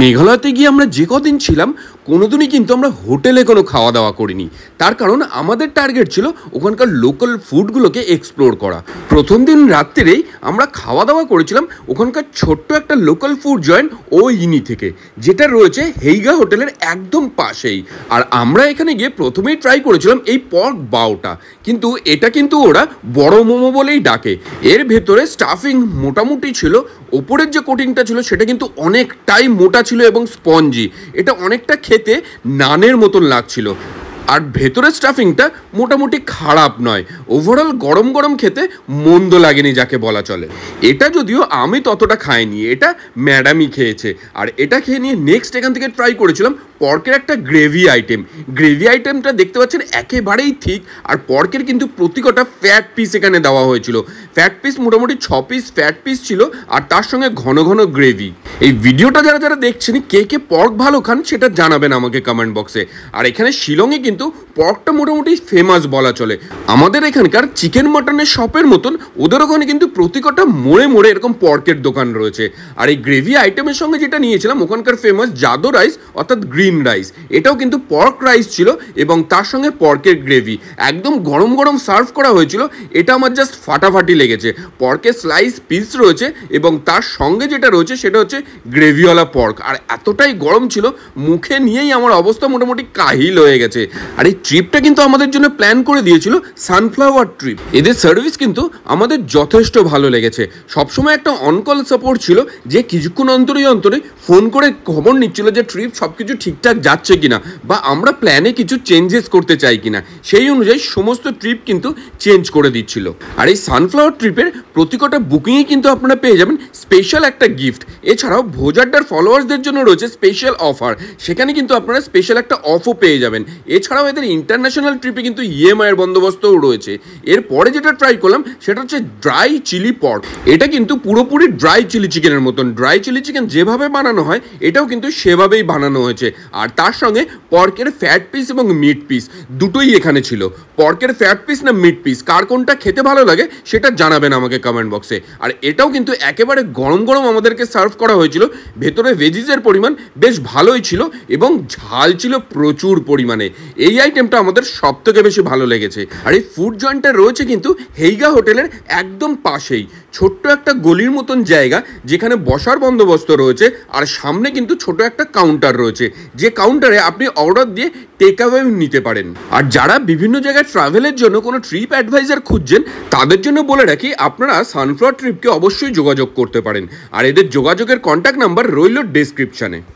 মেঘালয়তে গিয়ে আমরা যে কদিন ছিলাম কোনোদিনই কিন্তু আমরা হোটেলে কোনো খাওয়া দাওয়া করিনি তার কারণ আমাদের টার্গেট ছিল ওখানকার লোকাল ফুডগুলোকে এক্সপ্লোর করা প্রথম দিন রাত্রেই আমরা খাওয়া দাওয়া করেছিলাম ওখানকার ছোট্ট একটা লোকাল ফুড জয়েন্ট ও ইনি থেকে যেটা রয়েছে হেইগা হোটেলের একদম পাশেই আর আমরা এখানে গিয়ে প্রথমেই ট্রাই করেছিলাম এই পর্ক বাউটা কিন্তু এটা কিন্তু ওরা বড় মোমো বলেই ডাকে এর ভেতরে স্টাফিং মোটামুটি ছিল ওপরের যে কোটিংটা ছিল সেটা কিন্তু অনেকটাই মোটা ছিল এবং স্পঞ্জি এটা অনেকটা খেতে নানের মতন লাগছিল আর ভেতরের স্টাফিংটা মোটামুটি খারাপ নয় ওভারঅল গরম গরম খেতে মন্দ লাগেনি যাকে বলা চলে এটা যদিও আমি ততটা খাইনি এটা ম্যাডামই খেয়েছে আর এটা খেয়ে নিয়ে নেক্সট এখান থেকে ট্রাই করেছিলাম পর্কের একটা গ্রেভি আইটেম গ্রেভি আইটেমটা দেখতে পাচ্ছেন একেবারেই ঠিক আর পর্কের কিন্তু প্রতিকটা ফ্যাট পিস এখানে দেওয়া হয়েছিল ফ্যাট পিস মোটামুটি ছ পিস ফ্যাট পিস ছিল আর তার সঙ্গে ঘন ঘন গ্রেভি এই ভিডিওটা যারা যারা দেখছেন কে কে পর্ক ভালো খান সেটা জানাবেন আমাকে কমেন্ট বক্সে আর এখানে শিলংয়ে কিন্তু পর্কটা মোটামুটি ফেমাস বলা চলে আমাদের এখানকার চিকেন মাটনের শপের মতন ওদের ওখানে কিন্তু প্রতিকটা মোড়ে মোড়ে এরকম পর্কের দোকান রয়েছে আর এই গ্রেভি আইটেমের সঙ্গে যেটা নিয়েছিলাম ওখানকার ফেমাস জাদো রাইস অর্থাৎ গ্রিন রাইস এটাও কিন্তু পর্ক রাইস ছিল এবং তার সঙ্গে পর্কের গ্রেভি একদম গরম গরম সার্ভ করা হয়েছিল এটা আমার জাস্ট ফাটাফাটি লেগেছে পর্কের স্লাইস পিস রয়েছে এবং তার সঙ্গে যেটা রয়েছে সেটা হচ্ছে গ্রেভিওয়ালা পর্ক আর এতটাই গরম ছিল মুখে নিয়েই আমার অবস্থা মোটামুটি কাহিল হয়ে গেছে আর এই ট্রিপটা কিন্তু আমাদের জন্য প্ল্যান করে দিয়েছিল সানফ্লাওয়ার ট্রিপ এদের সার্ভিস কিন্তু আমাদের যথেষ্ট ভালো লেগেছে সবসময় একটা অনকল সাপোর্ট ছিল যে কিছুক্ষণ অন্তরে অন্তরে ফোন করে খবর নিচ্ছিল যে ট্রিপ সব কিছু ঠিকঠাক যাচ্ছে কিনা বা আমরা প্ল্যানে কিছু চেঞ্জেস করতে চাই কিনা সেই অনুযায়ী সমস্ত ট্রিপ কিন্তু চেঞ্জ করে দিচ্ছিল আর এই সানফ্লাওয়ার ট্রিপের প্রতি কটা বুকিংয়ে কিন্তু আপনারা পেয়ে যাবেন স্পেশাল একটা গিফট এছাড়াও ভোজাড্ডার ফলোয়ার্সদের জন্য রয়েছে স্পেশাল অফার সেখানে কিন্তু আপনারা স্পেশাল একটা অফও পেয়ে যাবেন এছাড়াও এদের ইন্টারন্যাশনাল ট্রিপে কিন্তু ইএমআইয়ের e বন্দোবস্তও রয়েছে এরপরে যেটা ট্রাই করলাম সেটা হচ্ছে ড্রাই চিলি পট এটা কিন্তু পুরোপুরি ড্রাই চিলি চিকেনের মতন ড্রাই চিলি চিকেন যেভাবে বানানো হয় এটাও কিন্তু সেভাবেই বানানো হয়েছে আর তার সঙ্গে পর্কের ফ্যাট পিস এবং মিট পিস দুটোই এখানে ছিল পর্কের ফ্যাট পিস না মিট পিস কার কোনটা খেতে ভালো লাগে সেটা জানাবেন আমাকে কমেন্ট বক্সে আর এটাও কিন্তু একেবারে গরম গরম আমাদেরকে সার্ভ করা হয়েছিল ভেতরে ভেজিজের পরিমাণ বেশ ভালোই ছিল এবং ঝাল ছিল প্রচুর পরিমাণে এই আইটেম আইটেমটা আমাদের সব থেকে বেশি ভালো লেগেছে আর এই ফুড জয়েন্টটা রয়েছে কিন্তু হেইগা হোটেলের একদম পাশেই ছোট্ট একটা গলির মতন জায়গা যেখানে বসার বন্দোবস্ত রয়েছে আর সামনে কিন্তু ছোট একটা কাউন্টার রয়েছে যে কাউন্টারে আপনি অর্ডার দিয়ে টেক অ্যাওয়ে নিতে পারেন আর যারা বিভিন্ন জায়গায় ট্রাভেলের জন্য কোনো ট্রিপ অ্যাডভাইজার খুঁজছেন তাদের জন্য বলে রাখি আপনারা সানফ্লাওয়ার ট্রিপকে অবশ্যই যোগাযোগ করতে পারেন আর এদের যোগাযোগের কন্ট্যাক্ট নাম্বার রইল ডেসক্রিপশানে